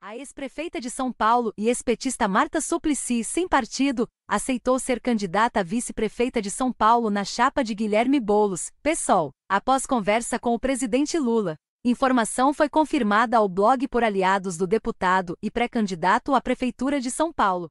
A ex-prefeita de São Paulo e espetista Marta Suplicy, sem partido, aceitou ser candidata a vice-prefeita de São Paulo na chapa de Guilherme Bolos, PSOL, após conversa com o presidente Lula. Informação foi confirmada ao blog por aliados do deputado e pré-candidato à prefeitura de São Paulo.